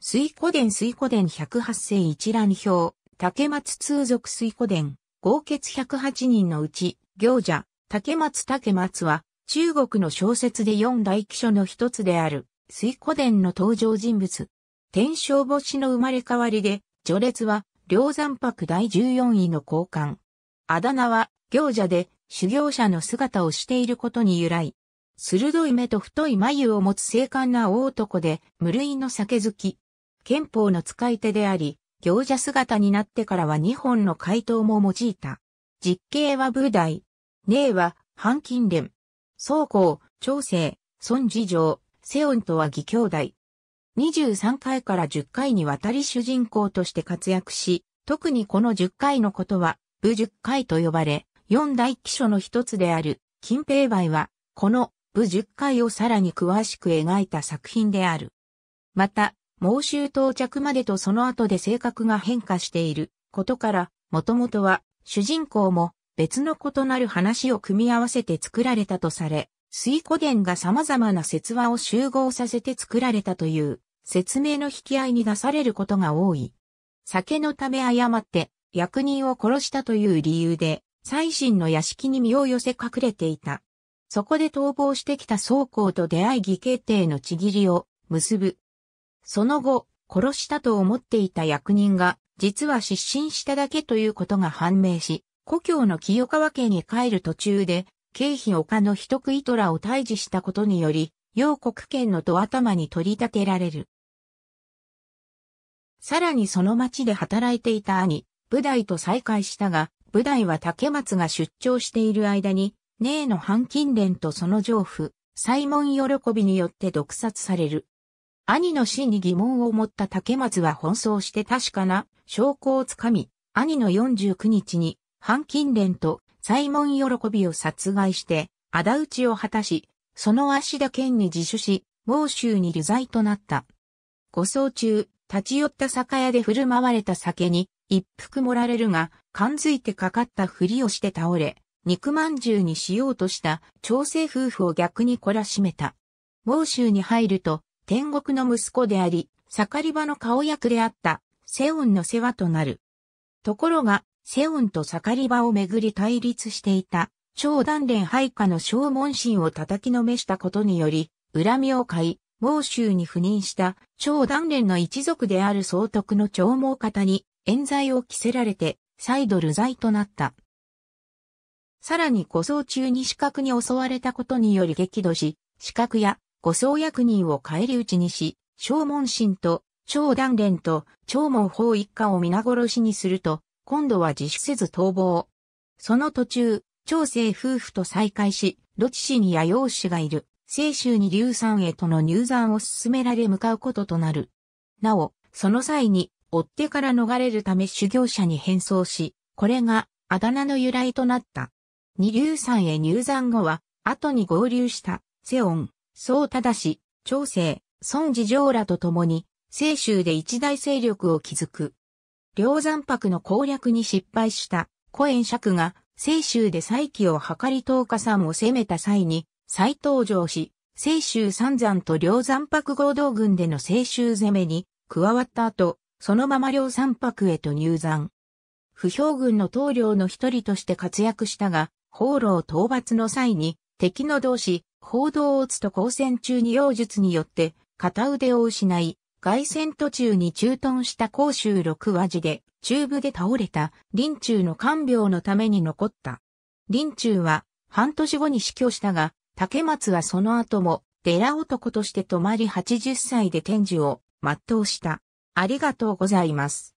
水古殿水古殿108世一覧表、竹松通俗水古殿、合決108人のうち、行者、竹松竹松は、中国の小説で四大記書の一つである、水古殿の登場人物。天正星の生まれ変わりで、序列は、梁山泊第14位の交換。あだ名は、行者で、修行者の姿をしていることに由来。鋭い目と太い眉を持つ精悍な大男で、無類の酒好き。憲法の使い手であり、行者姿になってからは2本の回答も用いた。実刑は武代、姉は反金連、宗公、長生、孫次郎、セオンとは義兄弟。23回から10回にわたり主人公として活躍し、特にこの10回のことは、武10回と呼ばれ、四大記書の一つである、金平梅は、この武10回をさらに詳しく描いた作品である。また、毛州到着までとその後で性格が変化していることから、もともとは主人公も別の異なる話を組み合わせて作られたとされ、水古伝が様々な説話を集合させて作られたという説明の引き合いに出されることが多い。酒のため誤って役人を殺したという理由で、最新の屋敷に身を寄せ隠れていた。そこで逃亡してきた宗公と出会い義兄弟のちぎりを結ぶその後、殺したと思っていた役人が、実は失神しただけということが判明し、故郷の清川家に帰る途中で、経費丘の人食いらを退治したことにより、両国県の戸頭に取り立てられる。さらにその町で働いていた兄、武大と再会したが、武大は竹松が出張している間に、姉の反金蓮とその丈夫、西門喜びによって毒殺される。兄の死に疑問を持った竹松は奔走して確かな証拠をつかみ、兄の49日に、反金蓮と西門喜びを殺害して、仇討ちを果たし、その足田県に自首し、豪州に流罪となった。護送中、立ち寄った酒屋で振る舞われた酒に、一服盛られるが、勘づいてかかったふりをして倒れ、肉まんじゅうにしようとした、朝鮮夫婦を逆に懲らしめた。豪州に入ると、天国の息子であり、盛り場の顔役であった、セオンの世話となる。ところが、セオンと盛り場をめぐり対立していた、超断連配下の小門神を叩きのめしたことにより、恨みを買い、毛州に赴任した超断連の一族である総督の長毛方に冤罪を着せられて、再度流罪となった。さらに護送中に死角に襲われたことにより激怒し、死角や護送役人を返り討ちにし、正門神と張断連と張門法一家を皆殺しにすると、今度は自首せず逃亡。その途中、長生夫婦と再会し、ロチ氏に野用氏がいる、清州に流産へとの入山を進められ向かうこととなる。なお、その際に、追ってから逃れるため修行者に変装し、これが、あだ名の由来となった。二流山へ入山後は、後に合流した、セオン、た忠氏、長生、孫次上らと共に、清州で一大勢力を築く。梁山泊の攻略に失敗した古円尺が清州で再起を図り東華山を攻めた際に再登場し、清州三山と梁山泊合同軍での清州攻めに加わった後、そのまま梁山泊へと入山。不評軍の棟梁の一人として活躍したが、放浪討伐の際に敵の同志、報道を打つと交戦中に妖術によって片腕を失い、外戦途中に駐屯した甲州六和寺で中部で倒れた林中の看病のために残った。林中は半年後に死去したが、竹松はその後も寺男として泊まり80歳で天寿を全うした。ありがとうございます。